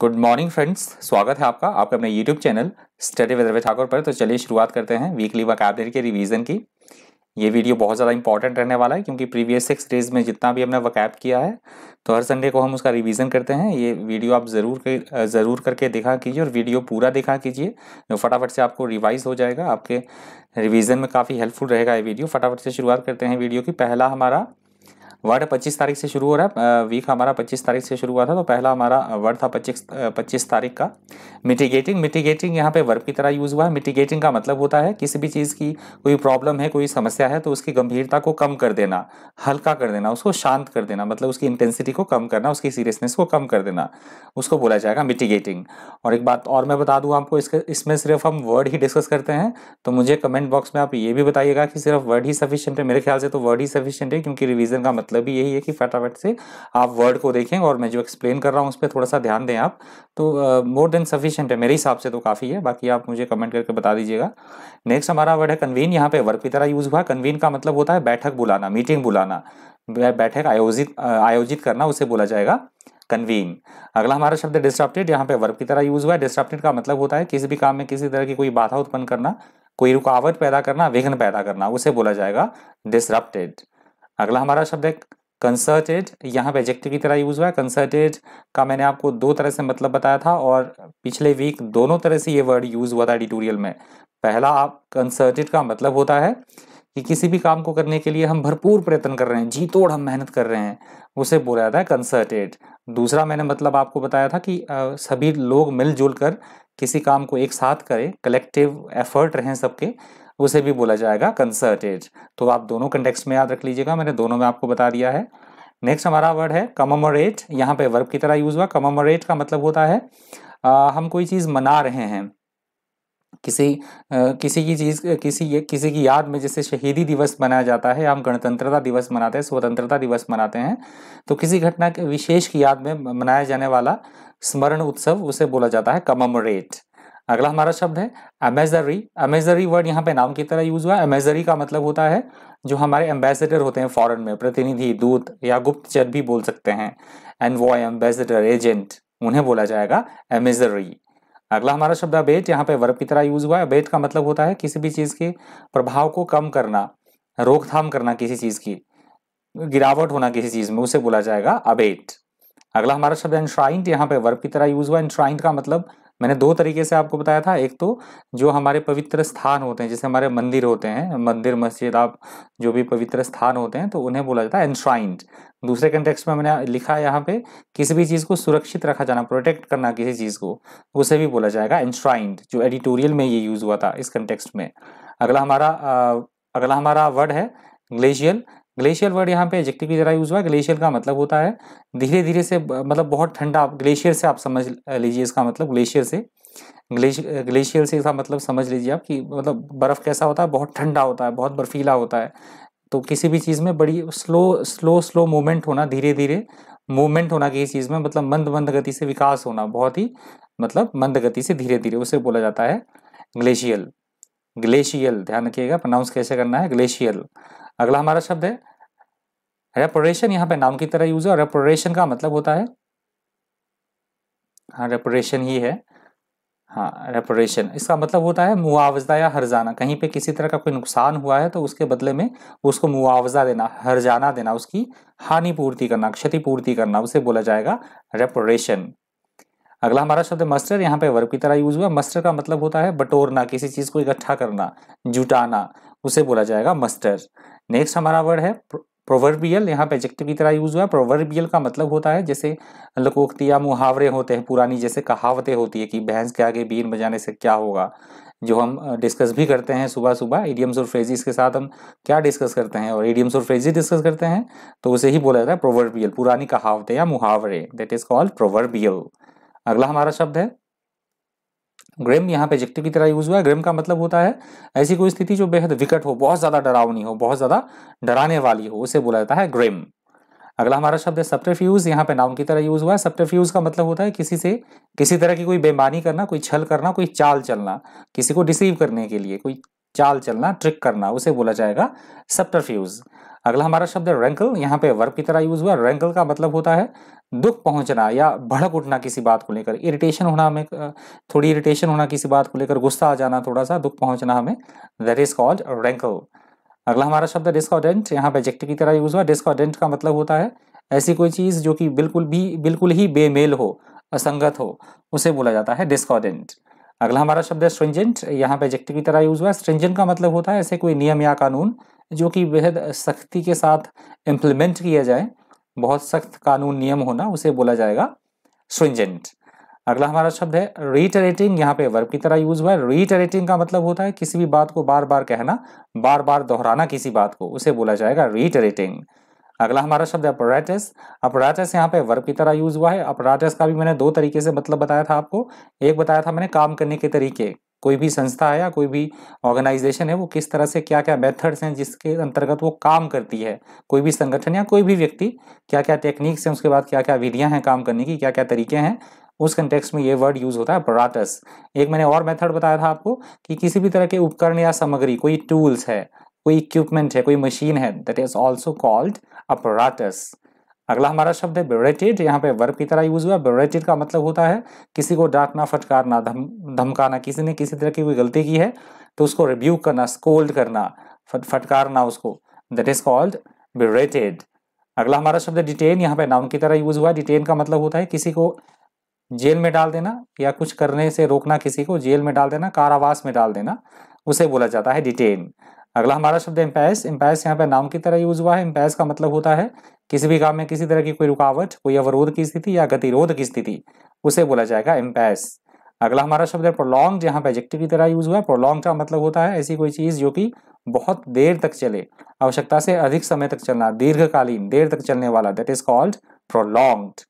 good morning friends स्वागत है आपका आपके अपने YouTube channel study with Ravi Thakur पर तो चलिए शुरुआत करते हैं वीकली वकैबलरी के रिवीजन की ये वीडियो बहुत ज़्यादा इंपॉर्टेंट रहने वाला है क्योंकि प्रीवियस सिक्स डेज में जितना भी हमने वकैप किया है तो हर संडे को हम उसका रिवीजन करते हैं ये वीडियो आप ज़रूर कर, ज़रूर करके देखा कीजिए और वीडियो पूरा देखा कीजिए जो फटाफट से आपको रिवाइज हो जाएगा आपके रिवीजन में काफ़ी हेल्पफुल रहेगा ये वीडियो फटाफट से शुरुआत करते हैं वीडियो की पहला हमारा वर्ड पच्चीस तारीख से शुरू हो रहा है वीक हमारा पच्चीस तारीख से शुरू हुआ था तो पहला हमारा वर्ड था पच्चीस पच्चीस तारीख का मिटिगेटिंग मिटिगेटिंग यहाँ पे वर्ब की तरह यूज़ हुआ है मिटिगेटिंग का मतलब होता है किसी भी चीज़ की कोई प्रॉब्लम है कोई समस्या है तो उसकी गंभीरता को कम कर देना हल्का कर देना उसको शांत कर देना मतलब उसकी इंटेंसिटी को कम करना उसकी सीरियसनेस को कम कर देना उसको बोला जाएगा मिटिगेटिंग और एक बात और मैं बता दूँ आपको इसके इसमें सिर्फ हम वर्ड ही डिस्कस करते हैं तो मुझे कमेंट बॉक्स में आप ये भी बताइएगा कि सिर्फ वर्ड ही सफिशियंट है मेरे ख्याल से तो वर्ड ही सफिशियंट है क्योंकि रिविजन का मतलब मतलब भी यही है कि फटाफट से आप वर्ड को देखें और मैं जो एक्सप्लेन कर रहा हूँ उस पर थोड़ा सा ध्यान दें आप तो मोर देन सफिशियंट है मेरे हिसाब से तो काफ़ी है बाकी आप मुझे कमेंट करके बता दीजिएगा नेक्स्ट हमारा वर्ड है कन्वीन यहाँ पे वर्क की तरह यूज़ हुआ कन्वीन का मतलब होता है बैठक बुलाना मीटिंग बुलाना बैठक आयोजित आयोजित करना उसे बोला जाएगा कन्वीन अगला हमारा शब्द है डिस्ट्रप्टेड यहाँ पे वर्क की तरह यूज़ हुआ है डिस्ट्रप्टेड का मतलब होता है किसी भी काम में किसी तरह की कोई बाधा उत्पन्न करना कोई रुकावट पैदा करना विघ्न पैदा करना उसे बोला जाएगा डिस्ट्रप्टेड अगला हमारा शब्द है कंसर्टेड यहाँ पे एजेक्टिव की तरह यूज़ हुआ है कंसर्टेड का मैंने आपको दो तरह से मतलब बताया था और पिछले वीक दोनों तरह से ये वर्ड यूज़ हुआ था एडिटोरियल में पहला आप कंसर्टेड का मतलब होता है कि किसी भी काम को करने के लिए हम भरपूर प्रयत्न कर रहे हैं जी तोड़ हम मेहनत कर रहे हैं उसे बोला जाता है कंसर्टेड दूसरा मैंने मतलब आपको बताया था कि सभी लोग मिलजुल कर किसी काम को एक साथ करें कलेक्टिव एफर्ट रहें सबके उसे भी बोला जाएगा कंसर्टेड तो आप दोनों कंटेक्स्ट में याद रख लीजिएगा मैंने दोनों में आपको बता दिया है नेक्स्ट हमारा वर्ड है कमोमोरेट यहाँ पे वर्ब की तरह यूज हुआ कमोमोरेट का मतलब होता है आ, हम कोई चीज़ मना रहे हैं किसी आ, किसी की चीज़ किसी किसी की याद में जैसे शहीदी दिवस मनाया जाता है हम गणतंत्रता दिवस मनाते हैं स्वतंत्रता दिवस मनाते हैं तो किसी घटना के विशेष की याद में मनाया जाने वाला स्मरण उत्सव उसे बोला जाता है कमोमोरेट अगला हमारा शब्द है एमेजरी एमेजरी वर्ड यहाँ पे नाम की तरह यूज हुआ है का मतलब होता है जो हमारे एम्बेसडर होते हैं फॉरेन में प्रतिनिधि दूत या गुप्तचर भी बोल सकते हैं एंड एम्बेसडर एजेंट उन्हें बोला जाएगा एमेजरी अगला हमारा शब्द अबेट यहाँ पे वर्ब की तरह यूज हुआ है अबेट का मतलब होता है किसी भी चीज़ के प्रभाव को कम करना रोकथाम करना किसी चीज़ की गिरावट होना किसी चीज़ में उसे बोला जाएगा अबेट अगला हमारा शब्द एनश्राइंट यहाँ पे वर्ब की तरह यूज हुआ एनश्राइंट का मतलब मैंने दो तरीके से आपको बताया था एक तो जो हमारे पवित्र स्थान होते हैं जैसे हमारे मंदिर होते हैं मंदिर मस्जिद आप जो भी पवित्र स्थान होते हैं तो उन्हें बोला जाता है एनश्राइंड दूसरे कंटेक्स में मैंने लिखा है यहाँ पे किसी भी चीज़ को सुरक्षित रखा जाना प्रोटेक्ट करना किसी चीज़ को उसे भी बोला जाएगा एनश्राइंड जो एडिटोरियल में ये यूज़ हुआ था इस कंटेक्स्ट में अगला हमारा अगला हमारा वर्ड है ग्लेशियल ग्लेशियर वर्ड यहाँ पे एजेक्टिव की जरा यूज हुआ है ग्लेशियर का मतलब होता है धीरे धीरे से मतलब बहुत ठंडा ग्लेशियर से आप समझ लीजिए इसका मतलब ग्लेशियर से ग्लेशियर ग्लेशियर से इसका मतलब समझ लीजिए आप कि मतलब बर्फ़ कैसा होता है बहुत ठंडा होता है बहुत बर्फीला होता है तो किसी भी चीज़ में बड़ी स्लो स्लो स्लो मूवमेंट होना धीरे धीरे मूवमेंट होना किसी चीज़ में मतलब मंद मंद गति से विकास होना बहुत ही मतलब मंद गति से धीरे धीरे उसे बोला जाता है ग्लेशियल ग्लेशियल ध्यान रखिएगा प्रोनाउंस कैसे करना है ग्लेशियल अगला हमारा शब्द है रेपोरेशन यहाँ पे नाउन की तरह यूज है और रेपोरेशन का मतलब होता है हाँ रेपोरेशन ही है हाँ रेपोरेशन इसका मतलब होता है मुआवजा या हरजाना कहीं पे किसी तरह का कोई नुकसान हुआ है तो उसके बदले में उसको मुआवजा देना हरजाना देना उसकी हानि पूर्ति करना क्षतिपूर्ति करना उसे बोला जाएगा रेपोरेशन अगला हमारा शब्द मस्टर यहाँ पे वर्ब की तरह यूज हुआ मस्टर का मतलब होता है बटोरना किसी चीज़ को इकट्ठा करना जुटाना उसे बोला जाएगा मस्टर नेक्स्ट हमारा वर्ड है प्रोवर्बियल यहाँ पे एडजेक्टिव की तरह यूज हुआ है प्रोवर्बियल का मतलब होता है जैसे लकोक्ति या मुहावरे होते हैं पुरानी जैसे कहावतें होती है कि भैंस के आगे बीन बजाने से क्या होगा जो हम डिस्कस भी करते हैं सुबह सुबह एडियम्स और फ्रेजिस के साथ हम क्या डिस्कस करते हैं और एडियम्स और फ्रेजिस डिस्कस करते हैं तो उसे ही बोला जाता है प्रोवर्बियल पुरानी कहावतें या मुहावरे दैट इज कॉल्ड प्रोवर्बियल अगला हमारा शब्द है ग्रेम यहाँ पे एजेक्टिव की तरह यूज हुआ है ग्रेम का मतलब होता है ऐसी कोई स्थिति जो बेहद विकट हो बहुत ज्यादा डरावनी हो बहुत ज्यादा डराने वाली हो उसे बोला जाता है ग्रेम अगला हमारा शब्द है सप्टरफ्यूज यहाँ पे नाउन की तरह यूज हुआ है सप्टरफ्यूज का मतलब होता है किसी से किसी तरह की कोई बेमानी करना कोई छल करना कोई चाल चलना किसी को डिसीव करने के लिए कोई चाल चलना ट्रिक करना उसे बोला जाएगा सप्टरफ्यूज अगला हमारा शब्द है रैंकल यहाँ पे वर्ब की तरह यूज हुआ रैंकल का मतलब होता है दुख पहुंचना या भड़क उठना किसी बात को लेकर इरिटेशन होना हमें थोड़ी इरिटेशन होना किसी बात को लेकर गुस्सा आ जाना थोड़ा सा दुख पहुंचना हमें दैट इज कॉल्ड रैंकल अगला हमारा शब्द डिस्कॉर्डेंट यहाँ पे एडजेक्टिव की तरह यूज हुआ डिस्कॉर्डेंट का मतलब होता है ऐसी कोई चीज़ जो कि बिल्कुल भी बिल्कुल ही बेमेल हो असंगत हो उसे बोला जाता है डिस्कॉर्डेंट अगला हमारा शब्द है स्ट्रिंजेंट यहाँ पे एडजेक्टिव की तरह यूज हुआ है स्ट्रिंजेंट का मतलब होता है ऐसे कोई नियम या कानून जो कि बेहद सख्ती के साथ इम्प्लीमेंट किया जाए बहुत सख्त कानून नियम होना उसे बोला जाएगा स्विंजेंट अगला हमारा शब्द है रीटरेटिंग यहाँ पे वर्ब की तरह यूज हुआ है रीटरेटिंग का मतलब होता है किसी भी बात को बार बार कहना बार बार दोहराना किसी बात को उसे बोला जाएगा रीटरेटिंग अगला हमारा शब्द है अपराटस अपराटस यहाँ पे वर्ब की तरह यूज हुआ है अपराटस का भी मैंने दो तरीके से मतलब बताया था आपको एक बताया था मैंने काम करने के तरीके कोई भी संस्था है या कोई भी ऑर्गेनाइजेशन है वो किस तरह से क्या क्या मेथड्स हैं जिसके अंतर्गत वो काम करती है कोई भी संगठन या कोई भी व्यक्ति क्या क्या टेक्निक्स हैं उसके बाद क्या क्या विधियां हैं काम करने की क्या क्या तरीके हैं उस कंटेक्स में ये वर्ड यूज़ होता है अपराटस एक मैंने और मेथड बताया था आपको कि किसी भी तरह के उपकरण या सामग्री कोई टूल्स है कोई इक्विपमेंट है कोई मशीन है that is also called apparatus अगला हमारा शब्द है ब्योरेटेड यहाँ पे वर्ब की तरह यूज हुआ ब्योरेटेड का मतलब होता है किसी को डांटना फटकारना धम धमकाना किसी ने किसी तरह की कोई गलती की है तो उसको रिव्यू करना स्कोल्ड करना फट फटकारना उसको दैट इज कॉल्ड ब्योरेटेड अगला हमारा शब्द डिटेन यहाँ पे नाउन की तरह यूज हुआ डिटेन का मतलब होता है किसी को जेल में डाल देना या कुछ करने से रोकना किसी को जेल में डाल देना कारावास में डाल देना उसे बोला जाता है डिटेन अगला हमारा शब्द एम्पैस एम्पैस यहाँ पर नाम की तरह यूज हुआ है एम्पैस का मतलब होता है किसी भी काम में किसी तरह की कोई रुकावट कोई अवरोध की स्थिति या गतिरोध की स्थिति उसे बोला जाएगा एम्पैस अगला हमारा शब्द है प्रोलॉन्ग जहाँ पे एजेक्टिव की तरह यूज हुआ है प्रोलॉन्ग का मतलब होता है ऐसी कोई चीज़ जो कि बहुत देर तक चले आवश्यकता से अधिक समय तक चलना दीर्घकालीन देर तक चलने वाला दैट इज कॉल्ड प्रोलॉन्ग्ड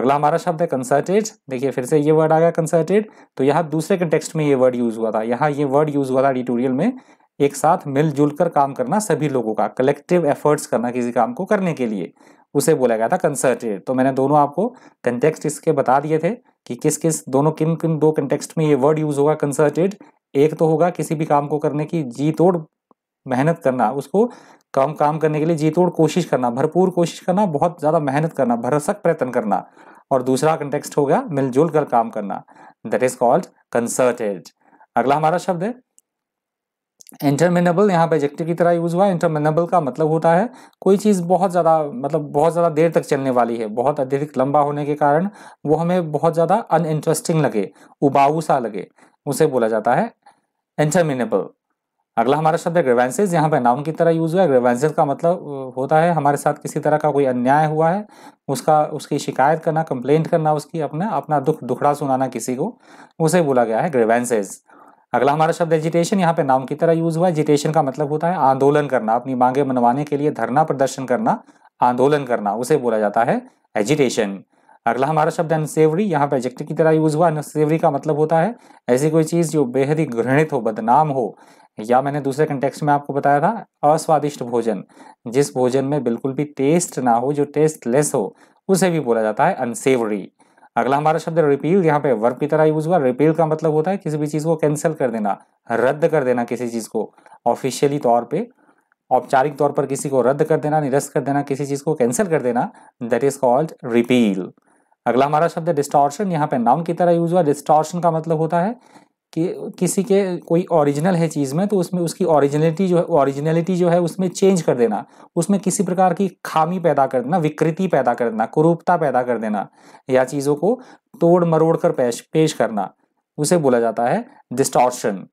अगला हमारा शब्द है कंसर्टेड देखिए फिर से ये वर्ड आ गया कंसर्टेड तो यहाँ दूसरे कंटेक्स्ट में ये वर्ड यूज हुआ था यहाँ ये वर्ड यूज हुआ था एडिटोरियल में एक साथ मिलजुल कर काम करना सभी लोगों का कलेक्टिव एफर्ट्स करना किसी काम को करने के लिए उसे बोला गया था कंसर्टेड तो मैंने दोनों आपको कंटेक्स्ट इसके बता दिए थे कि किस किस दोनों किन किन दो कंटेक्स्ट में ये वर्ड यूज होगा कंसर्टेड एक तो होगा किसी भी काम को करने की जी तोड़ मेहनत करना उसको काम काम करने के लिए जी तोड़ कोशिश करना भरपूर कोशिश करना बहुत ज़्यादा मेहनत करना भरसक प्रयत्न करना और दूसरा कंटेक्स्ट हो गया मिलजुल कर काम करना दैट इज कॉल्ड कंसर्टेड अगला हमारा शब्द है इंटरमिनेबल यहाँ पे एजेक्टिव की तरह यूज़ हुआ है इंटरमिनेबल का मतलब होता है कोई चीज़ बहुत ज़्यादा मतलब बहुत ज़्यादा देर तक चलने वाली है बहुत अत्यधिक लंबा होने के कारण वो हमें बहुत ज़्यादा अनइंटरेस्टिंग लगे उबाऊ सा लगे उसे बोला जाता है इंटरमिनेबल अगला हमारा शब्द है ग्रेवेंसेज यहाँ पे नाउन की तरह यूज़ हुआ है ग्रेवेंसेज का मतलब होता है हमारे साथ किसी तरह का कोई अन्याय हुआ है उसका उसकी शिकायत करना कंप्लेंट करना उसकी अपना अपना दुख दुखड़ा सुनाना किसी को उसे बोला गया है ग्रेवेंसेज अगला हमारा शब्द एजिटेशन यहाँ पे नाम की तरह यूज हुआ है एजिटेशन का मतलब होता है आंदोलन करना अपनी मांगे मनवाने के लिए धरना प्रदर्शन करना आंदोलन करना उसे बोला जाता है एजिटेशन अगला हमारा शब्द अनसेवरी यहाँ पे एजेक्टिव की तरह यूज हुआ अनसेवरी का मतलब होता है ऐसी कोई चीज़ जो बेहद ही घृणित हो बदनाम हो या मैंने दूसरे कंटेक्स्ट में आपको बताया था अस्वादिष्ट भोजन जिस भोजन में बिल्कुल भी टेस्ट ना हो जो टेस्टलेस हो उसे भी बोला जाता है अनसेवरी अगला हमारा शब्द रिपील यहाँ पे वर्ब की तरह यूज हुआ रिपील का मतलब होता है किसी भी चीज़ को कैंसिल कर देना रद्द कर देना किसी चीज़ को ऑफिशियली तौर पे औपचारिक तौर पर किसी को रद्द कर देना निरस्त कर देना किसी चीज़ को कैंसिल कर देना दैट इज कॉल्ड रिपील अगला हमारा शब्द डिस्टॉर्शन यहाँ पे नाउन की तरह यूज हुआ डिस्टॉर्शन का मतलब होता है कि किसी के कोई ओरिजिनल है चीज़ में तो उसमें उसकी ओरिजिनलिटी जो है ओरिजिनलिटी जो है उसमें चेंज कर देना उसमें किसी प्रकार की खामी पैदा कर देना विकृति पैदा कर देना कुरूपता पैदा कर देना या चीज़ों को तोड़ मरोड़ कर पेश पेश करना उसे बोला जाता है डिस्टॉर्शन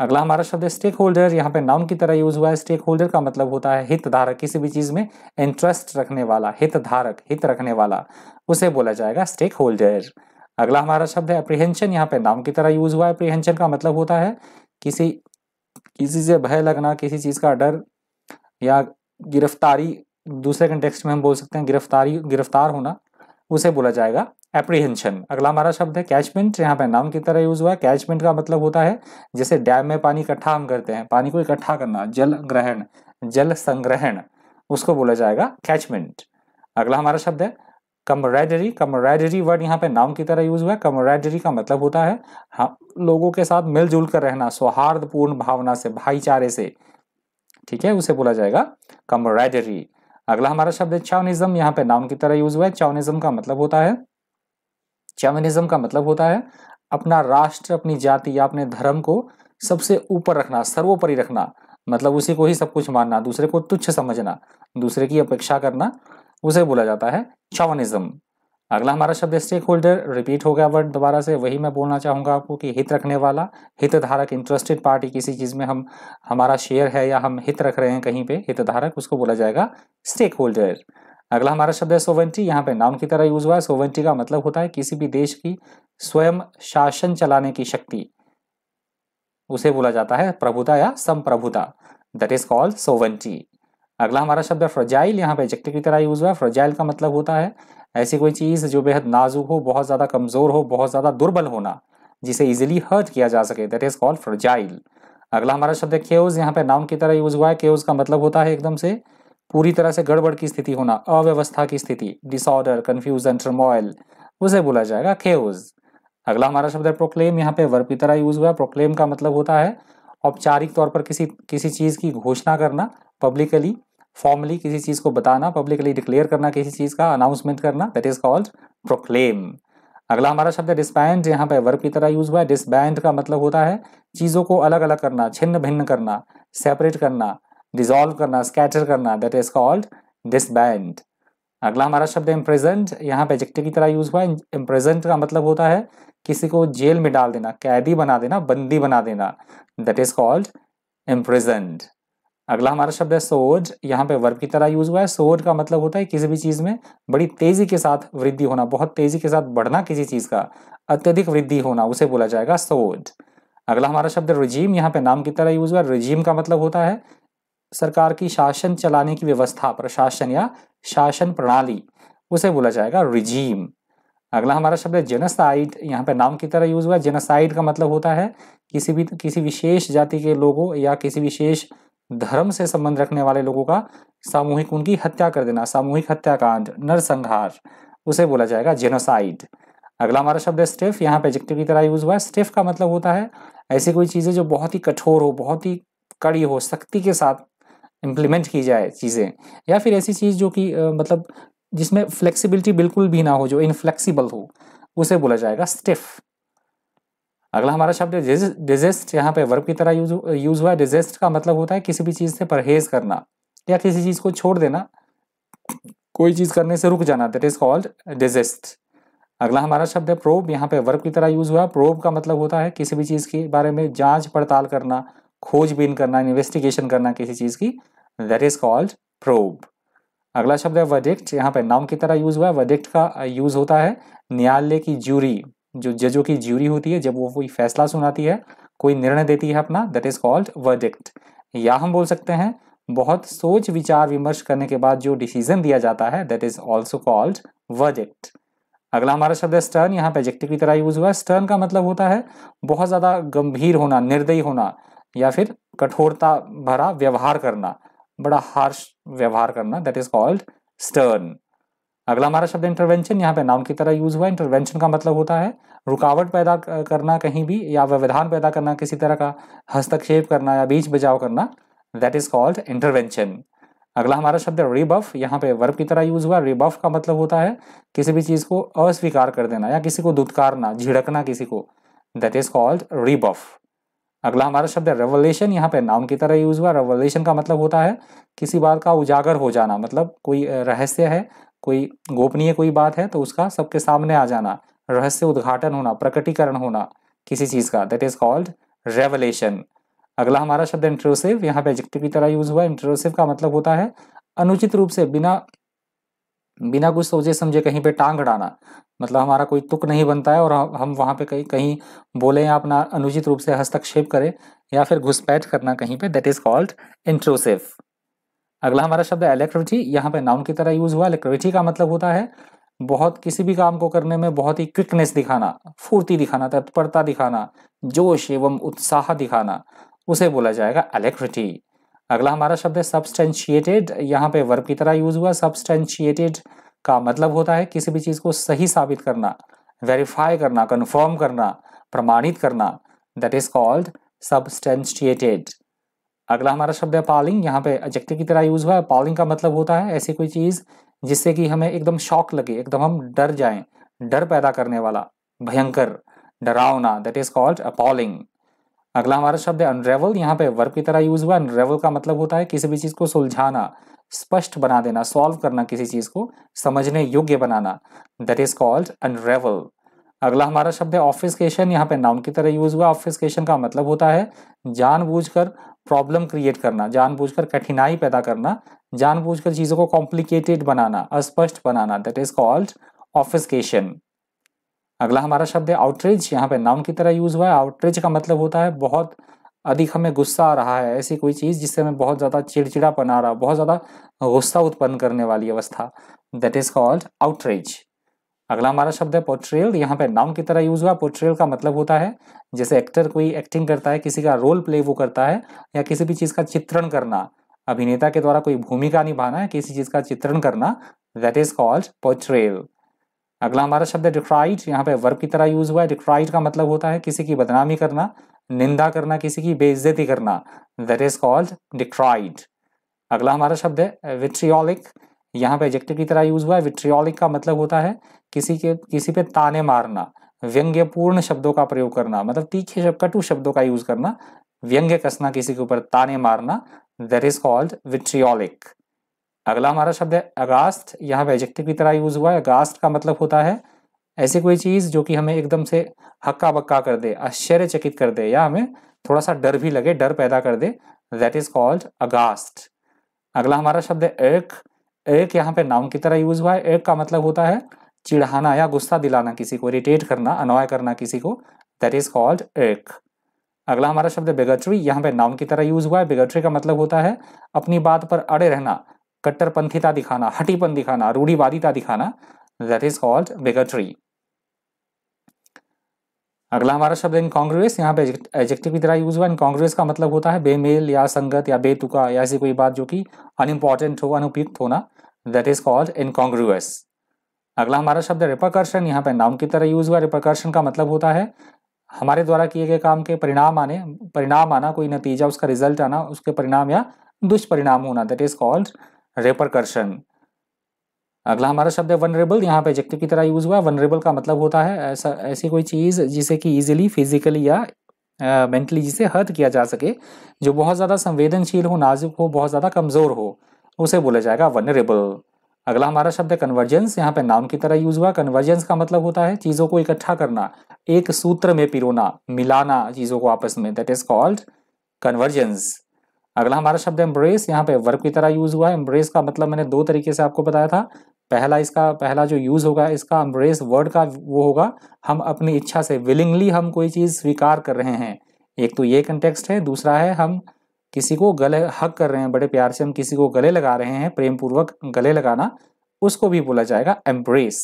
अगला हमारा शब्द है स्टेक होल्डर यहाँ पे नाउन की तरह यूज हुआ है स्टेक होल्डर का मतलब होता है हित धारक किसी भी चीज़ में इंटरेस्ट रखने वाला हित धारक हित रखने वाला उसे बोला जाएगा स्टेक होल्डर अगला हमारा शब्द है अप्रिहेंशन यहाँ पे नाम की तरह यूज हुआ है अप्रिहेंशन का मतलब होता है किसी किसी से भय लगना किसी चीज़ का डर या गिरफ्तारी दूसरे कंटेक्स्ट में हम बोल सकते हैं गिरफ्तारी गिरफ्तार होना उसे बोला जाएगा अप्रिहेंशन अगला हमारा शब्द है कैचमेंट यहाँ पे नाम की तरह यूज हुआ है कैचमेंट का मतलब होता है जैसे डैम में पानी इकट्ठा हम करते हैं पानी को इकट्ठा करना जल ग्रहण जल संग्रहण उसको बोला जाएगा कैचमेंट अगला हमारा शब्द है कमरेडरी कमरेडरी वर्ड यहाँ पे नाम की तरह यूज हुआ है कमरेडरी का मतलब होता है हाँ लोगों के साथ मिलजुल कर रहना सौहार्दपूर्ण भावना से भाईचारे से ठीक है उसे बोला जाएगा कमरेडरी अगला हमारा शब्द है चाउनिज्म यहाँ पे नाम की तरह यूज हुआ है चाउनिज्म का मतलब होता है चाउनिज्म का मतलब होता है अपना राष्ट्र अपनी जाति या अपने धर्म को सबसे ऊपर रखना सर्वोपरि रखना मतलब उसी को ही सब कुछ मानना दूसरे को तुच्छ समझना दूसरे की अपेक्षा करना उसे बोला जाता है चौवनिज्म अगला हमारा शब्द स्टेक होल्डर रिपीट हो गया वर्ड दोबारा से वही मैं बोलना चाहूंगा आपको कि हित रखने वाला हितधारक इंटरेस्टेड पार्टी किसी चीज़ में हम हमारा शेयर है या हम हित रख रहे हैं कहीं पे हितधारक उसको बोला जाएगा स्टेक होल्डर अगला हमारा शब्द है सोवेंटी यहाँ पे नाम की तरह यूज हुआ है सोवेंटी का मतलब होता है किसी भी देश की स्वयं शासन चलाने की शक्ति उसे बोला जाता है प्रभुता या संप्रभुता दैट इज कॉल्ड सोवेंटी अगला हमारा शब्द है फ्रजाइल यहाँ पे एजेक्टिव की तरह यूज़ हुआ है फ्रजाइल का मतलब होता है ऐसी कोई चीज़ जो बेहद नाजुक हो बहुत ज़्यादा कमज़ोर हो बहुत ज़्यादा दुर्बल होना जिसे इजिली हर्ट किया जा सके दैट इज़ कॉल्ड फ्रजाइल अगला हमारा शब्द है केओज यहाँ पे नाउन की तरह यूज़ हुआ है केओज का मतलब होता है एकदम से पूरी तरह से गड़बड़ की स्थिति होना अव्यवस्था की स्थिति डिसऑर्डर कन्फ्यूजन टर्मोइल उसे बोला जाएगा केओज अगला हमारा शब्द है प्रोक्लेम यहाँ पे वर्ब की तरह यूज़ हुआ है प्रोक्लेम का मतलब होता है औपचारिक तौर पर किसी किसी चीज़ की घोषणा करना पब्लिकली फॉर्मली किसी चीज़ को बताना पब्लिकली डिक्लेयर करना किसी चीज़ का अनाउंसमेंट करना दैट इज कॉल्ड प्रोक्लेम अगला हमारा शब्द है यहाँ पे वर्ब की तरह यूज हुआ है डिस्बैंड का मतलब होता है चीज़ों को अलग अलग करना छिन्न भिन्न करना सेपरेट करना डिजोल्व करना स्कैटर करना दैट इज कॉल्ड डिसबैंड अगला हमारा शब्द है इम्प्रेजेंट यहाँ पे एजेक्टिव की तरह यूज हुआ है इम्प्रेजेंट का मतलब होता है किसी को जेल में डाल देना कैदी बना देना बंदी बना देना दैट इज कॉल्ड इम्प्रेजेंट अगला हमारा शब्द है सोज यहाँ पे वर्ब की तरह यूज हुआ है सोज का मतलब होता है किसी भी चीज़ में बड़ी तेज़ी के साथ वृद्धि होना बहुत तेज़ी के साथ बढ़ना किसी चीज़ का अत्यधिक वृद्धि होना उसे बोला जाएगा सोज अगला हमारा शब्द रिजीम यहाँ पे नाम की तरह यूज हुआ रिजीम का मतलब होता है सरकार की शासन चलाने की व्यवस्था प्रशासन या शासन प्रणाली उसे बोला जाएगा रिजीम अगला हमारा शब्द है जेनोसाइड यहाँ पे नाम की तरह यूज हुआ है जेनोसाइड का मतलब होता है किसी भी किसी विशेष जाति के लोगों या किसी विशेष धर्म से संबंध रखने वाले लोगों का सामूहिक उनकी हत्या कर देना सामूहिक हत्याकांड नरसंहार उसे बोला जाएगा जेनोसाइड अगला हमारा शब्द है स्टिफ यहाँ पे एजेक्टिव की तरह यूज हुआ है स्टिफ का मतलब होता है ऐसी कोई चीज़ें जो बहुत ही कठोर हो बहुत ही कड़ी हो सख्ती के साथ इम्प्लीमेंट की जाए चीज़ें या फिर ऐसी चीज़ जो कि मतलब जिसमें फ्लेक्सिबिलिटी बिल्कुल भी ना हो जो इनफ्लेक्सिबल हो उसे बोला जाएगा स्टिफ अगला हमारा शब्द है डिजेस्ट यहाँ पे वर्ब की तरह यूज यूज हुआ है डिजेस्ट का मतलब होता है किसी भी चीज़ से परहेज करना या किसी चीज़ को छोड़ देना कोई चीज़ करने से रुक जाना दैट इज कॉल्ड डिजेस्ट अगला हमारा शब्द है प्रोब यहाँ पे वर्ब की तरह यूज हुआ है प्रोब का मतलब होता है किसी भी चीज़ के बारे में जांच पड़ताल करना खोजबीन करना इन्वेस्टिगेशन करना किसी चीज़ की दैट इज कॉल्ड प्रोब अगला शब्द है वर्डिक्ट यहाँ पे नाम की तरह यूज हुआ है वर्डिक्ट का यूज होता है न्यायालय की जूरी जो जजों की ज्यूरी होती है जब वो कोई फैसला सुनाती है कोई निर्णय देती है अपना दैट इज कॉल्ड वर्डिक्ट या हम बोल सकते हैं बहुत सोच विचार विमर्श करने के बाद जो डिसीजन दिया जाता है that is also called verdict अगला हमारा शब्द है स्टर्न यहाँ पे एजेक्टिव की तरह यूज हुआ है स्टर्न का मतलब होता है बहुत ज़्यादा गंभीर होना निर्दयी होना या फिर कठोरता भरा व्यवहार करना बड़ा हार्श व्यवहार करना दैट इज कॉल्ड स्टर्न अगला हमारा शब्द इंटरवेंशन यहाँ पे नाउन की तरह यूज हुआ इंटरवेंशन का मतलब होता है रुकावट पैदा करना कहीं भी या व्यवधान पैदा करना किसी तरह का हस्तक्षेप करना या बीच बचाव करना दैट इज कॉल्ड इंटरवेंशन अगला हमारा शब्द रिबफ यहाँ पे वर्ब की तरह यूज हुआ रिबफ का मतलब होता है किसी भी चीज़ को अस्वीकार कर देना या किसी को दुत्कारना झिड़कना किसी को दैट इज कॉल्ड रिबफ अगला हमारा शब्द है रेवोल्यूशन यहाँ पे नाउन की तरह यूज हुआ रेवोल्यूशन का मतलब होता है किसी बात का उजागर हो जाना मतलब कोई रहस्य है कोई गोपनीय कोई बात है तो उसका सबके सामने आ जाना रहस्य उद्घाटन होना प्रकटीकरण होना किसी चीज़ का दैट इज कॉल्ड रेवलेशन अगला हमारा शब्द इंट्रोसिव यहाँ पे एडजेक्टिव की तरह यूज हुआ इंट्रोसिव का मतलब होता है अनुचित रूप से बिना बिना कुछ सोचे समझे कहीं पे टांग अड़ाना मतलब हमारा कोई तुक नहीं बनता है और हम वहां पे कहीं कहीं बोले या अपना अनुचित रूप से हस्तक्षेप करें या फिर घुसपैठ करना कहीं पे दैट इज कॉल्ड इंट्रोसिव अगला हमारा शब्द है इलेक्ट्रिविटी यहाँ पे नाउन की तरह यूज हुआ इलेक्ट्रिविटी का मतलब होता है बहुत किसी भी काम को करने में बहुत ही क्विकनेस दिखाना फुर्ती दिखाना तत्परता दिखाना जोश एवं उत्साह दिखाना उसे बोला जाएगा इलेक्ट्रिटी अगला हमारा शब्द है सब्सटेंशिएटेड यहाँ पे वर्ब की तरह यूज हुआ सब्सटेंशिएटेड का मतलब होता है किसी भी चीज़ को सही साबित करना वेरीफाई करना कन्फर्म करना प्रमाणित करना दैट इज कॉल्ड सब्सटेंशिएटेड अगला हमारा शब्द है पालिंग यहाँ पे एडजेक्टिव की तरह यूज हुआ है पालिंग का मतलब होता है ऐसी कोई चीज जिससे कि हमें एकदम शॉक लगे एकदम हम डर जाएं डर पैदा करने वाला भयंकर डरावना दैट इज कॉल्ड अपॉलिंग अगला हमारा शब्द है अनरेवल यहाँ पे वर्ब की तरह यूज हुआ अनरेवल का मतलब होता है किसी भी चीज को सुलझाना स्पष्ट बना देना सॉल्व करना किसी चीज को समझने योग्य बनाना दैट इज कॉल्ड अनरेवल अगला हमारा शब्द है ऑफिसकेशन यहाँ पे नाउन की तरह यूज हुआ ऑफिसकेशन का मतलब होता है जानबूझकर प्रॉब्लम क्रिएट करना जानबूझकर कठिनाई पैदा करना जानबूझकर चीज़ों को कॉम्प्लिकेटेड बनाना अस्पष्ट बनाना दैट इज कॉल्ड ऑफिसकेशन अगला हमारा शब्द है आउटरीच यहाँ पे नाउन की तरह यूज हुआ है आउटरीच का मतलब होता है बहुत अधिक हमें गुस्सा आ रहा है ऐसी कोई चीज़ जिससे हमें बहुत ज़्यादा चिड़चिड़ा बना रहा बहुत ज़्यादा गुस्सा उत्पन्न करने वाली अवस्था दैट इज कॉल्ड आउटरीच अगला हमारा शब्द है पोर्ट्रेयल यहाँ पे नाउन की तरह यूज हुआ पोर्ट्रेयल का मतलब होता है जैसे एक्टर कोई एक्टिंग करता है किसी का रोल प्ले वो करता है या किसी भी चीज़ का चित्रण करना अभिनेता के द्वारा कोई भूमिका निभाना है किसी चीज़ का चित्रण करना दैट इज कॉल्ड पोर्ट्रेयल अगला हमारा शब्द है डिक्राइट यहाँ पे वर्ब की तरह यूज हुआ है डिक्राइट का मतलब होता है किसी की बदनामी करना निंदा करना किसी की बेइज्जती करना दैट इज कॉल्ड डिक्राइट अगला हमारा शब्द है विट्रियोलिक यहाँ पे एजेक्टिव की तरह यूज हुआ है विट्रियोलिक का मतलब होता है किसी के किसी पे ताने मारना व्यंग्यपूर्ण शब्दों का प्रयोग करना मतलब तीखे शब्द कटु शब्दों का यूज करना व्यंग्य कसना किसी के ऊपर ताने मारना दैट इज कॉल्ड विट्रियोलिक अगला हमारा शब्द है अगास्त यहाँ पे एजेक्टिव की तरह यूज हुआ है अगास्त का मतलब होता है ऐसी कोई चीज़ जो कि हमें एकदम से हक्का बक्का कर दे आश्चर्यचकित कर दे या हमें थोड़ा सा डर भी लगे डर पैदा कर दे दैट इज कॉल्ड अगास्त अगला हमारा शब्द है अर्क एक यहाँ पे नाउन की तरह यूज हुआ है एक का मतलब होता है चिढ़ाना या गुस्सा दिलाना किसी को इरिटेट करना अनॉय करना किसी को दैट इज कॉल्ड एक अगला हमारा शब्द बेगट्री यहाँ पे नाउन की तरह यूज हुआ है बेगट्री का मतलब होता है अपनी बात पर अड़े रहना कट्टरपंथिता दिखाना हटीपन दिखाना रूढ़ीवादिता दिखाना दैट इज कॉल्ड बेगट्री अगला हमारा शब्द है इनकॉन्ग्रुएस यहाँ पे एजेक्टिव की तरह यूज हुआ इनकॉन्ग्रुएस का मतलब होता है बेमेल या संगत या बेतुका या ऐसी कोई बात जो कि अनइम्पॉर्टेंट हो अनुपयुक्त होना दैट इज कॉल्ड इनकॉन्ग्रुएस अगला हमारा शब्द है रिपरकर्शन यहाँ पे नाम की तरह यूज हुआ रिपरकर्शन का मतलब होता है हमारे द्वारा किए गए काम के परिणाम आने परिणाम आना कोई नतीजा उसका रिजल्ट आना उसके परिणाम या दुष्परिणाम होना दैट इज कॉल्ड रेपरकर्शन अगला हमारा शब्द है वनरेबल यहाँ पे एजेक्टिव की तरह यूज हुआ है वनरेबल का मतलब होता है ऐसा ऐसी कोई चीज़ जिसे कि इजीली फिजिकली या मेंटली जिसे हर्ट किया जा सके जो बहुत ज़्यादा संवेदनशील हो नाजुक हो बहुत ज़्यादा कमज़ोर हो उसे बोला जाएगा वनरेबल अगला हमारा शब्द है कन्वर्जेंस यहाँ पे नाम की तरह यूज हुआ कन्वर्जेंस का मतलब होता है चीज़ों को इकट्ठा करना एक सूत्र में पिरोना मिलाना चीज़ों को आपस में दैट इज कॉल्ड कन्वर्जेंस अगला हमारा शब्द एम्ब्रेस यहाँ पे वर्ब की तरह यूज हुआ है एम्ब्रेस का मतलब मैंने दो तरीके से आपको बताया था पहला इसका पहला जो यूज़ होगा इसका अम्ब्रेस वर्ड का वो होगा हम अपनी इच्छा से विलिंगली हम कोई चीज़ स्वीकार कर रहे हैं एक तो ये कंटेक्स्ट है दूसरा है हम किसी को गले हक कर रहे हैं बड़े प्यार से हम किसी को गले लगा रहे हैं प्रेम पूर्वक गले लगाना उसको भी बोला जाएगा एम्ब्रेस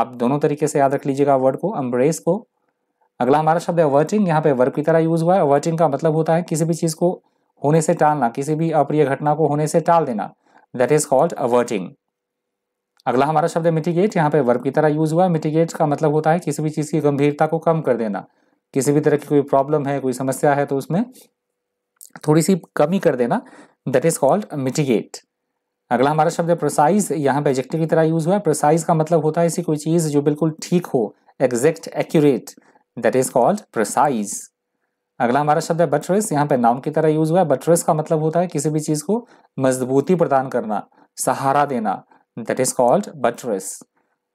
आप दोनों तरीके से याद रख लीजिएगा वर्ड को एम्ब्रेस को अगला हमारा शब्द है वर्टिंग यहाँ पे वर्ब की तरह यूज़ हुआ है वर्टिंग का मतलब होता है किसी भी चीज़ को होने से टालना किसी भी अप्रिय घटना को होने से टाल देना दैट इज़ कॉल्ड अवर्टिंग अगला हमारा शब्द है मिटिगेट यहाँ पे वर्ब की तरह यूज हुआ है मिटिगेट का मतलब होता है किसी भी चीज़ की गंभीरता को कम कर देना किसी भी तरह की कोई प्रॉब्लम है कोई समस्या है तो उसमें थोड़ी सी कमी कर देना दैट इज कॉल्ड मिटिगेट अगला हमारा शब्द है प्रोसाइज यहाँ पे एजेक्टिव की तरह यूज हुआ है प्रोसाइज का मतलब होता है ऐसी कोई चीज़ जो बिल्कुल ठीक हो exact accurate that is called precise अगला हमारा शब्द है बट्रेस यहाँ पे नाउन की तरह यूज हुआ है बट्रेस का मतलब होता है किसी भी चीज़ को मजबूती प्रदान करना सहारा देना दैट इज कॉल्ड बट्रेस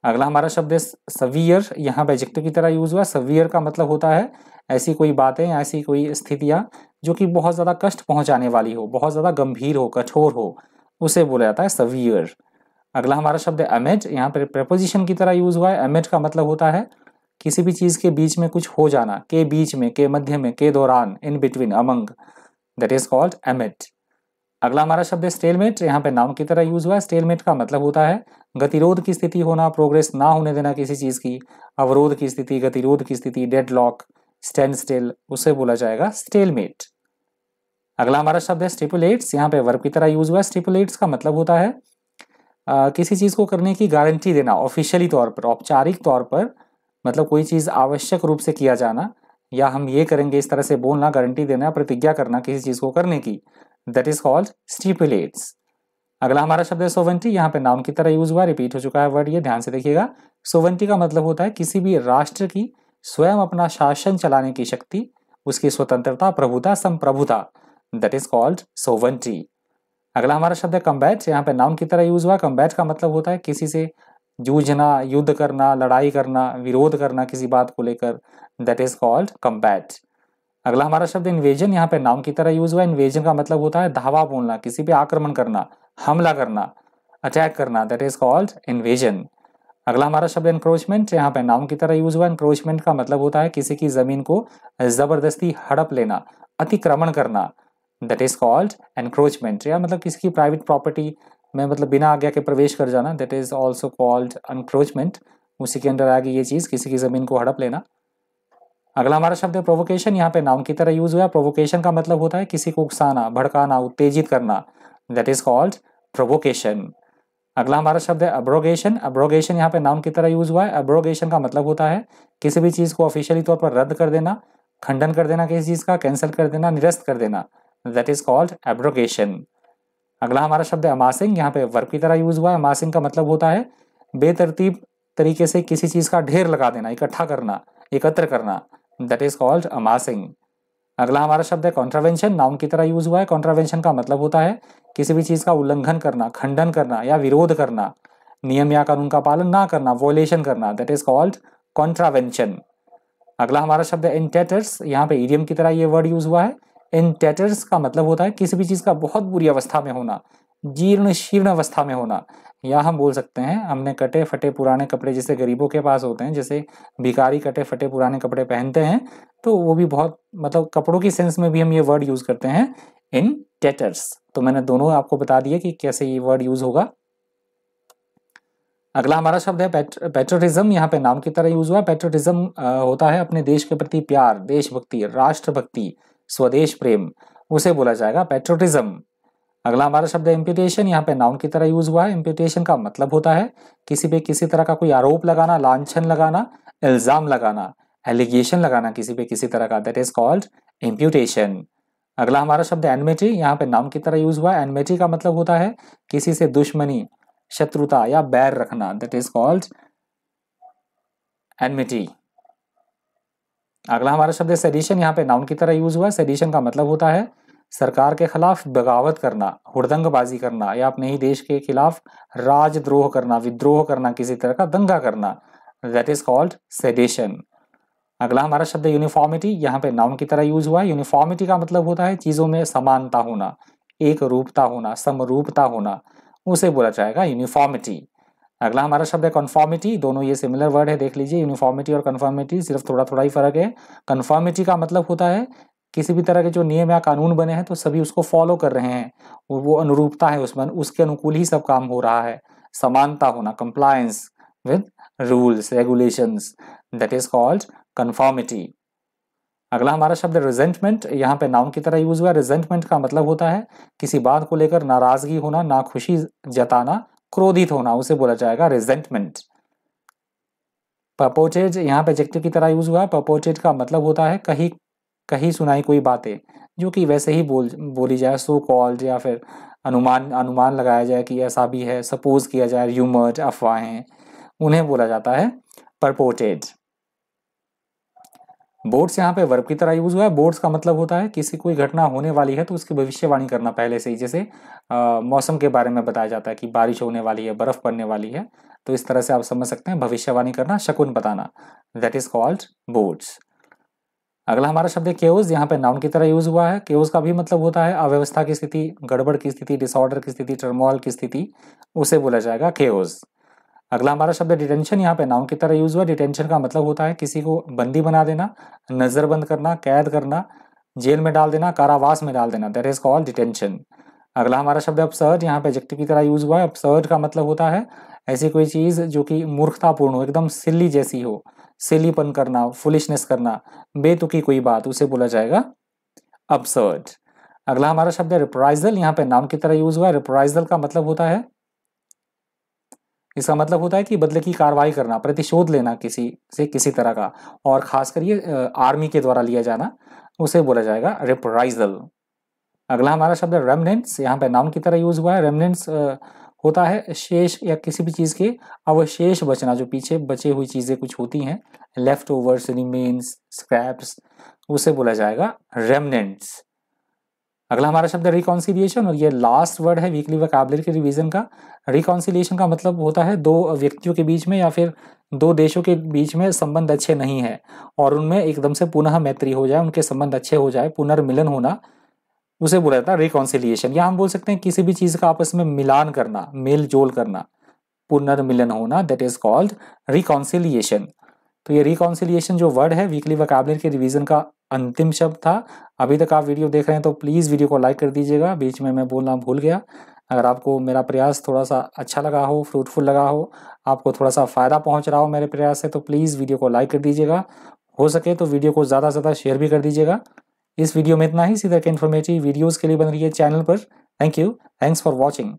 अगला हमारा शब्द है सवियर यहाँ पे एजेक्टिव की तरह यूज हुआ सवियर का मतलब होता है ऐसी कोई बातें ऐसी कोई स्थितियाँ जो कि बहुत ज़्यादा कष्ट पहुँचाने वाली हो बहुत ज़्यादा गंभीर हो कठोर हो उसे बोला जाता है सवियर अगला हमारा शब्द है अमेज यहाँ पर प्रपोजिशन की तरह यूज हुआ है अमेज का मतलब होता है किसी भी चीज़ के बीच में कुछ हो जाना के बीच में के मध्य में के दौरान in between among that is called amid अगला हमारा शब्द है स्टेलमेट यहाँ पे नाम की तरह यूज हुआ है स्टेलमेट का मतलब होता है गतिरोध की स्थिति होना प्रोग्रेस ना होने देना किसी चीज़ की अवरोध की स्थिति गतिरोध की स्थिति डेडलॉक स्टैंड स्टिल उसे बोला जाएगा स्टेलमेट अगला हमारा शब्द है स्टिपुलेट्स यहाँ पे वर्ब की तरह यूज हुआ है स्टिपुलेट्स का मतलब होता है आ, किसी चीज़ को करने की गारंटी देना ऑफिशियली तौर पर औपचारिक तौर पर मतलब कोई चीज़ आवश्यक रूप से किया जाना या हम ये करेंगे इस तरह से बोलना गारंटी देना प्रतिज्ञा करना किसी चीज़ को करने की दैट इज कॉल्ड स्टिपुलेट्स अगला हमारा शब्द है सोवंटी यहाँ पे नाम की तरह यूज हुआ रिपीट हो चुका है वर्ड ये ध्यान से देखिएगा सोवंटी का मतलब होता है किसी भी राष्ट्र की स्वयं अपना शासन चलाने की शक्ति उसकी स्वतंत्रता प्रभुता संप्रभुता दैट इज कॉल्ड सोवंटी अगला हमारा शब्द है कम्बैट यहाँ पे नाम की तरह यूज हुआ कम्बैट का मतलब होता है किसी से जूझना युद्ध करना लड़ाई करना विरोध करना किसी बात को लेकर दैट इज कॉल्ड कम्बैट अगला हमारा शब्द इन्वेजन यहाँ पे नाम की तरह यूज हुआ इन्वेजन का मतलब होता है धावा बोलना किसी पे आक्रमण करना हमला करना अटैक करना दैट इज कॉल्ड इन्वेजन अगला हमारा शब्द इंक्रोचमेंट यहाँ पे नाउन की तरह यूज हुआ इंक्रोचमेंट का मतलब होता है किसी की जमीन को जबरदस्ती हड़प लेना अतिक्रमण करना दैट इज कॉल्ड एनक्रोचमेंट या मतलब किसी की प्राइवेट प्रॉपर्टी में मतलब बिना आज्ञा के प्रवेश कर जाना that is also called encroachment उसी के अंडर आएगी ये चीज़ किसी की ज़मीन को हड़प लेना अगला हमारा शब्द है प्रोवोकेशन यहाँ पे नाउन की तरह यूज हुआ है प्रोवोकेशन का मतलब होता है किसी को उकसाना भड़काना उत्तेजित करना दैट इज कॉल्ड प्रोवोकेशन अगला हमारा शब्द है अब्रोगेशन अब्रोगेशन यहाँ पे नाउन की तरह यूज हुआ है अब्रोगेशन का मतलब होता है किसी भी चीज़ को ऑफिशियली तौर पर रद्द कर देना खंडन कर देना किसी चीज़ का कैंसिल कर देना निरस्त कर देना दैट इज कॉल्ड एब्रोगेशन अगला हमारा शब्द है अमासिंग यहाँ पे वर्क की तरह यूज हुआ है अमासिंग का मतलब होता है बेतरतीब तरीके से किसी चीज़ का ढेर लगा देना इकट्ठा करना एकत्र करना दैट इज कॉल्ड अमासिंग अगला हमारा शब्द है कॉन्ट्रावेंशन नाउन की तरह यूज हुआ है कॉन्ट्रावेंशन का मतलब होता है किसी भी चीज़ का उल्लंघन करना खंडन करना या विरोध करना नियम या कानून का पालन ना करना वोलेशन करना दैट इज कॉल्ड कॉन्ट्रावेंशन अगला हमारा शब्द है इंटेटर्स यहाँ पे ईडियम की तरह ये वर्ड यूज हुआ है इंटेटर्स का मतलब होता है किसी भी चीज़ का बहुत बुरी अवस्था में होना जीर्ण शीर्ण अवस्था में होना या हम बोल सकते हैं हमने कटे फटे पुराने कपड़े जैसे गरीबों के पास होते हैं जैसे भिकारी कटे फटे पुराने कपड़े पहनते हैं तो वो भी बहुत मतलब कपड़ों की सेंस में भी हम ये वर्ड यूज़ करते हैं इन टेटर्स तो मैंने दोनों आपको बता दिया कि कैसे ये वर्ड यूज़ होगा अगला हमारा शब्द है पेट्रोटिज्म यहाँ पे नाम की तरह यूज़ हुआ पेट्रोटिज्म होता है अपने देश के प्रति प्यार देशभक्ति राष्ट्रभक्ति स्वदेश प्रेम उसे बोला जाएगा पेट्रोटिज्म अगला हमारा शब्द है इम्प्यूटेशन यहाँ पे नाउन की तरह यूज हुआ है इम्प्यूटेशन का मतलब होता है किसी पे किसी तरह का कोई आरोप लगाना लांछन लगाना इल्जाम लगाना एलिगेशन लगाना किसी पे किसी तरह का दैट इज कॉल्ड इम्प्यूटेशन अगला हमारा शब्द एनमेटी यहाँ पे नाम की तरह यूज हुआ है एनमेटी का मतलब होता है किसी से दुश्मनी शत्रुता या बैर रखना दैट इज कॉल्ड एनमिटी अगला हमारा शब्द है सेडिशन यहाँ पे नाउन की तरह यूज हुआ है सेडिशन का मतलब होता है सरकार के खिलाफ बगावत करना हुड़दंगबाजी करना या अपने ही देश के खिलाफ राजद्रोह करना विद्रोह करना किसी तरह का दंगा करना दैट इज कॉल्ड सेडेशन अगला हमारा शब्द यूनिफॉर्मिटी यहाँ पे नाउन की तरह यूज हुआ है यूनिफॉर्मिटी का मतलब होता है चीज़ों में समानता होना एक रूपता होना समरूपता होना उसे बोला जाएगा यूनिफॉर्मिटी अगला हमारा शब्द है कन्फॉर्मिटी दोनों ये सिमिलर वर्ड है देख लीजिए यूनिफॉर्मिटी और कन्फॉर्मिटी सिर्फ थोड़ा थोड़ा ही फर्क है कन्फॉर्मिटी का मतलब होता है किसी भी तरह के जो नियम या कानून बने हैं तो सभी उसको फॉलो कर रहे हैं वो अनुरूपता है उसमें उसके अनुकूल ही सब काम हो रहा है समानता होना compliance with rules regulation that is called conformity अगला हमारा शब्द रिजेंटमेंट यहाँ पे नाउन की तरह यूज हुआ रिजेंटमेंट का मतलब होता है किसी बात को लेकर नाराजगी होना ना खुशी जताना क्रोधित होना उसे बोला जाएगा रिजेंटमेंट पपोटेड यहाँ पे एजेक्टिव की तरह यूज हुआ है पपोटेड का मतलब होता है कहीं कहीं सुनाई कोई बातें जो कि वैसे ही बोल बोली जाए सो कॉल्ड या फिर अनुमान अनुमान लगाया जाए कि ऐसा भी है सपोज किया जाए र्यूमर्ड अफवाहें उन्हें बोला जाता है परपोटेड बोर्ड्स यहाँ पे वर्ब की तरह यूज हुआ है बोर्ड्स का मतलब होता है किसी कोई घटना होने वाली है तो उसकी भविष्यवाणी करना पहले से ही जैसे आ, मौसम के बारे में बताया जाता है कि बारिश होने वाली है बर्फ पड़ने वाली है तो इस तरह से आप समझ सकते हैं भविष्यवाणी करना शकुन बताना दैट इज कॉल्ड बोर्ड्स अगला हमारा शब्द है केओज यहाँ पे नाउन की तरह यूज हुआ है केओज का भी मतलब होता है अव्यवस्था की स्थिति गड़बड़ की स्थिति डिसऑर्डर की स्थिति टर्मोल की स्थिति उसे बोला जाएगा केओज अगला हमारा शब्द डिटेंशन यहाँ पे नाउन की तरह यूज हुआ डिटेंशन का मतलब होता है किसी को बंदी बना देना नज़रबंद करना कैद करना जेल में डाल देना कारावास में डाल देना दैट इज कॉल्ड डिटेंशन अगला हमारा शब्द अपसर्ज यहाँ पे एजेक्टिव की तरह यूज हुआ है अपसर्ज का मतलब होता है ऐसी कोई चीज़ जो कि मूर्खतापूर्ण हो एकदम सिल्ली जैसी हो सेलीपन करना फुलिशनेस करना बेतुकी कोई बात उसे बोला जाएगा अपसर्ड अगला हमारा शब्द है रिप्राइजल यहाँ पे नाम की तरह यूज हुआ है रिप्राइजल का मतलब होता है इसका मतलब होता है कि बदले की कार्रवाई करना प्रतिशोध लेना किसी से किसी तरह का और खासकर ये आर्मी के द्वारा लिया जाना उसे बोला जाएगा रिप्राइजल अगला हमारा शब्द है रेमनेंट्स यहाँ पे नाम की तरह यूज हुआ है रेमनेंट्स होता है शेष या किसी भी चीज़ के अवशेष बचना जो पीछे बचे हुई चीज़ें कुछ होती हैं लेफ्ट ओवर्स रिमेन्स स्क्रैप्स उसे बोला जाएगा रेमनेंट्स अगला हमारा शब्द है रिकॉन्सिलिएशन और ये लास्ट वर्ड है वीकली वकाबलरी के रिवीजन का रिकॉन्सिलिएशन का मतलब होता है दो व्यक्तियों के बीच में या फिर दो देशों के बीच में संबंध अच्छे नहीं है और उनमें एकदम से पुनः मैत्री हो जाए उनके संबंध अच्छे हो जाए पुनर्मिलन होना उसे बोला जाता है रिकॉन्सिलियेशन या हम बोल सकते हैं किसी भी चीज़ का आपस में मिलान करना मेल जोल करना पुनर्मिलन होना दैट इज कॉल्ड रिकॉन्सिलियेशन तो ये रिकॉन्सिलियेशन जो वर्ड है वीकली वकाबलेट के रिवीजन का अंतिम शब्द था अभी तक आप वीडियो देख रहे हैं तो प्लीज़ वीडियो को लाइक कर दीजिएगा बीच में मैं बोलना भूल गया अगर आपको मेरा प्रयास थोड़ा सा अच्छा लगा हो फ्रूटफुल लगा हो आपको थोड़ा सा फ़ायदा पहुंच रहा हो मेरे प्रयास से तो प्लीज़ वीडियो को लाइक कर दीजिएगा हो सके तो वीडियो को ज़्यादा से ज़्यादा शेयर भी कर दीजिएगा इस वीडियो में इतना ही सीधा के इन्फॉर्मेटिव वीडियोज के लिए बन रही है चैनल पर thank you thanks for watching